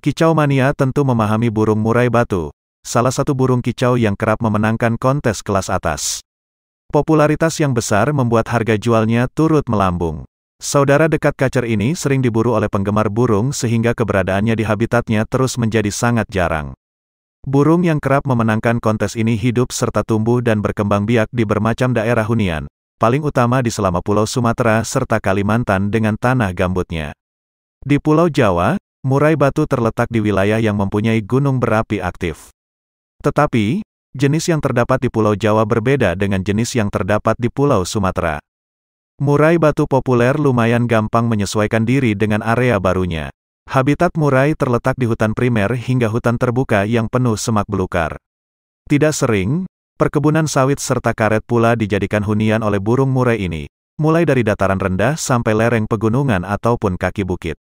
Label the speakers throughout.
Speaker 1: Kicau mania tentu memahami burung murai batu, salah satu burung kicau yang kerap memenangkan kontes kelas atas. Popularitas yang besar membuat harga jualnya turut melambung. Saudara dekat kacer ini sering diburu oleh penggemar burung sehingga keberadaannya di habitatnya terus menjadi sangat jarang. Burung yang kerap memenangkan kontes ini hidup serta tumbuh dan berkembang biak di bermacam daerah hunian, paling utama di selama Pulau Sumatera serta Kalimantan dengan tanah gambutnya. Di Pulau Jawa, murai batu terletak di wilayah yang mempunyai gunung berapi aktif. Tetapi, jenis yang terdapat di Pulau Jawa berbeda dengan jenis yang terdapat di Pulau Sumatera. Murai batu populer lumayan gampang menyesuaikan diri dengan area barunya. Habitat murai terletak di hutan primer hingga hutan terbuka yang penuh semak belukar. Tidak sering, perkebunan sawit serta karet pula dijadikan hunian oleh burung murai ini, mulai dari dataran rendah sampai lereng pegunungan ataupun kaki bukit.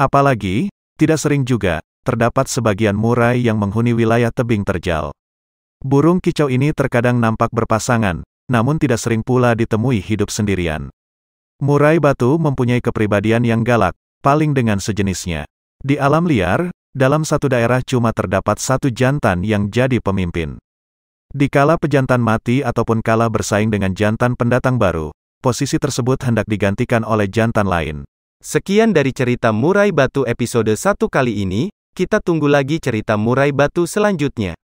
Speaker 1: Apalagi, tidak sering juga, terdapat sebagian murai yang menghuni wilayah tebing terjal. Burung kicau ini terkadang nampak berpasangan, namun tidak sering pula ditemui hidup sendirian. Murai batu mempunyai kepribadian yang galak, paling dengan sejenisnya. Di alam liar, dalam satu daerah cuma terdapat satu jantan yang jadi pemimpin. Dikala pejantan mati ataupun kala bersaing dengan jantan pendatang baru, posisi tersebut hendak digantikan oleh jantan lain. Sekian dari cerita Murai Batu episode 1 kali ini, kita tunggu lagi cerita Murai Batu selanjutnya.